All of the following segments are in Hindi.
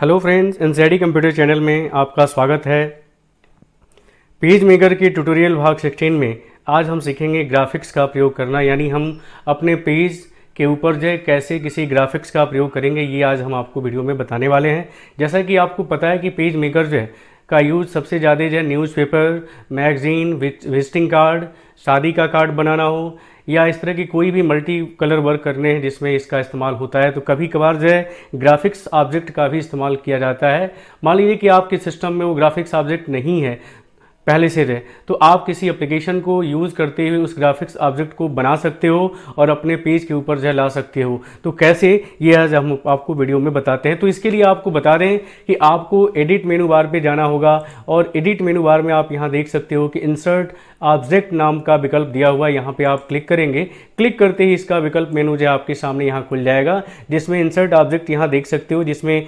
hello friends NCID computer channel में आपका स्वागत है पेज मेकर के ट्यूटोरियल भाग 16 में आज हम सीखेंगे ग्राफिक्स का प्रयोग करना यानी हम अपने पेज के ऊपर जो कैसे किसी ग्राफिक्स का प्रयोग करेंगे ये आज हम आपको वीडियो में बताने वाले हैं जैसा कि आपको पता है कि पेज मेकर जो है का यूज सबसे ज़्यादा जो है न्यूज़पेपर मैगज़ीन विजिटिंग कार्ड शादी का कार्ड बनाना हो या इस तरह की कोई भी मल्टी कलर वर्क करने हैं जिसमें इसका इस्तेमाल होता है तो कभी कभार जो है ग्राफिक्स ऑब्जेक्ट का भी इस्तेमाल किया जाता है मान लीजिए कि आपके सिस्टम में वो ग्राफिक्स ऑब्जेक्ट नहीं है पहले से रहे तो आप किसी एप्लीकेशन को यूज़ करते हुए उस ग्राफिक्स ऑब्जेक्ट को बना सकते हो और अपने पेज के ऊपर जो ला सकते हो तो कैसे ये आज हम आपको वीडियो में बताते हैं तो इसके लिए आपको बता दें कि आपको एडिट मेनू बार पे जाना होगा और एडिट मेनू बार में आप यहाँ देख सकते हो कि इंसर्ट ऑब्जेक्ट नाम का विकल्प दिया हुआ है यहाँ पर आप क्लिक करेंगे क्लिक करते ही इसका विकल्प मेनू जो आपके सामने यहाँ खुल जाएगा जिसमें इंसर्ट ऑब्जेक्ट यहाँ देख सकते हो जिसमें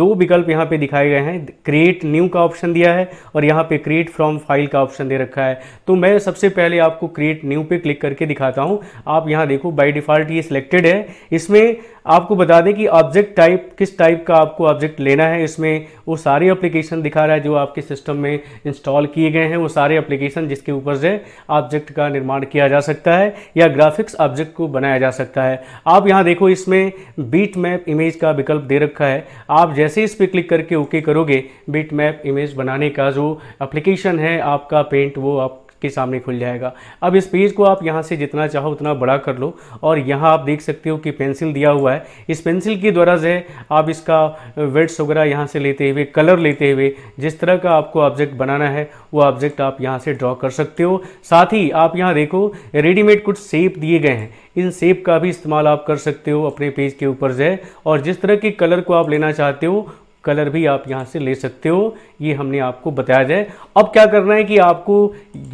दो विकल्प यहाँ पर दिखाए गए हैं क्रिएट न्यू का ऑप्शन दिया है और यहाँ पर क्रिएट फ्रॉम फाइल का ऑप्शन दे रखा है तो मैं सबसे पहले आपको क्रिएट न्यू पे क्लिक करके दिखाता हूँ आप यहाँ देखो बाई डिफ़ॉल्ट ये सिलेक्टेड है इसमें आपको बता दें कि ऑब्जेक्ट टाइप किस टाइप का आपको ऑब्जेक्ट लेना है इसमें वो सारे एप्लीकेशन दिखा रहा है जो आपके सिस्टम में इंस्टॉल किए गए हैं वो सारे एप्लीकेशन जिसके ऊपर से ऑब्जेक्ट का निर्माण किया जा सकता है या ग्राफिक्स ऑब्जेक्ट को बनाया जा सकता है आप यहाँ देखो इसमें बीट मैप इमेज का विकल्प दे रखा है आप जैसे इस पर क्लिक करके ओके करोगे बीट मैप इमेज बनाने का जो एप्लीकेशन है हैं आपका पेंट वो आप के सामने खुल जाएगा अब इस पेज को आप यहाँ से जितना चाहो उतना बड़ा कर लो और यहाँ आप देख सकते हो कि पेंसिल दिया हुआ है इस पेंसिल के द्वारा जो है आप इसका वेट्स वगैरह यहाँ से लेते हुए कलर लेते हुए जिस तरह का आपको ऑब्जेक्ट बनाना है वो ऑब्जेक्ट आप यहाँ से ड्रॉ कर सकते हो साथ ही आप यहाँ देखो रेडीमेड कुछ सेप दिए गए हैं इन सेप का भी इस्तेमाल आप कर सकते हो अपने पेज के ऊपर से और जिस तरह के कलर को आप लेना चाहते हो कलर भी आप यहाँ से ले सकते हो ये हमने आपको बताया जाए अब क्या करना है कि आपको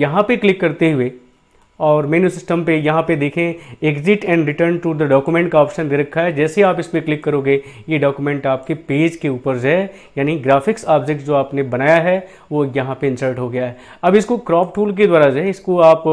यहाँ पे क्लिक करते हुए और मेन्यू सिस्टम पे यहाँ पे देखें exit and return to the document का ऑप्शन दे रखा है जैसे आप इस पर क्लिक करोगे ये डॉक्यूमेंट आपके पेज के ऊपर है यानी ग्राफिक्स ऑब्जेक्ट जो आपने बनाया है वो यहाँ पे इंसर्ट हो गया है अब इसको क्रॉप टूल के द्वारा जो है इसको आप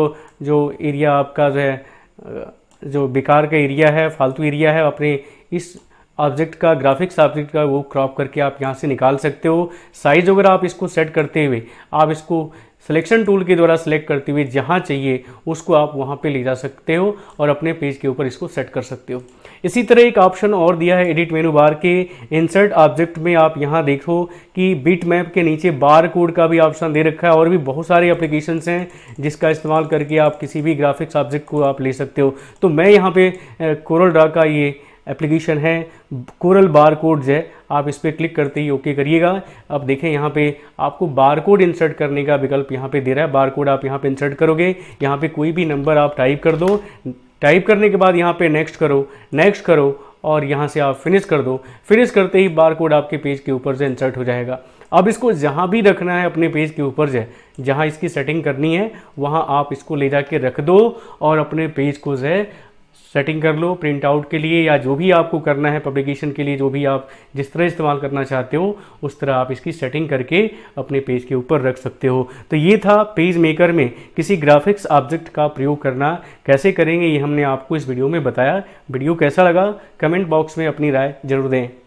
जो एरिया आपका जो है जो बेकार का एरिया है फालतू एरिया है अपने इस ऑब्जेक्ट का ग्राफिक्स ऑब्जेक्ट का वो क्रॉप करके आप यहाँ से निकाल सकते हो साइज अगर आप इसको सेट करते हुए आप इसको सिलेक्शन टूल के द्वारा सिलेक्ट करते हुए जहाँ चाहिए उसको आप वहाँ पे ले जा सकते हो और अपने पेज के ऊपर इसको सेट कर सकते हो इसी तरह एक ऑप्शन और दिया है एडिट मेनू बार के इंसर्ट ऑब्जेक्ट में आप यहाँ देखो कि बीट मैप के नीचे बार कोड का भी ऑप्शन दे रखा है और भी बहुत सारे एप्लीकेशंस हैं जिसका इस्तेमाल करके आप किसी भी ग्राफिक्स ऑब्जेक्ट को आप ले सकते हो तो मैं यहाँ पर कोरल ड्रा का ये एप्लीकेशन है कोरल बार कोड है आप इस पर क्लिक करते ही ओके करिएगा अब देखें यहाँ पे आपको बार कोड इंसर्ट करने का विकल्प यहाँ पे दे रहा है बार कोड आप यहाँ पे इंसर्ट करोगे यहाँ पे कोई भी नंबर आप टाइप कर दो टाइप करने के बाद यहाँ पे नेक्स्ट करो नेक्स्ट करो और यहाँ से आप फिनिश कर दो फिनिश करते ही बार कोड आपके पेज के ऊपर से इंसर्ट हो जाएगा अब इसको जहाँ भी रखना है अपने पेज के ऊपर जो जहाँ इसकी सेटिंग करनी है वहाँ आप इसको ले जाके रख दो और अपने पेज को जो है सेटिंग कर लो प्रिंट आउट के लिए या जो भी आपको करना है पब्लिकेशन के लिए जो भी आप जिस तरह इस्तेमाल करना चाहते हो उस तरह आप इसकी सेटिंग करके अपने पेज के ऊपर रख सकते हो तो ये था पेज मेकर में किसी ग्राफिक्स ऑब्जेक्ट का प्रयोग करना कैसे करेंगे ये हमने आपको इस वीडियो में बताया वीडियो कैसा लगा कमेंट बॉक्स में अपनी राय जरूर दें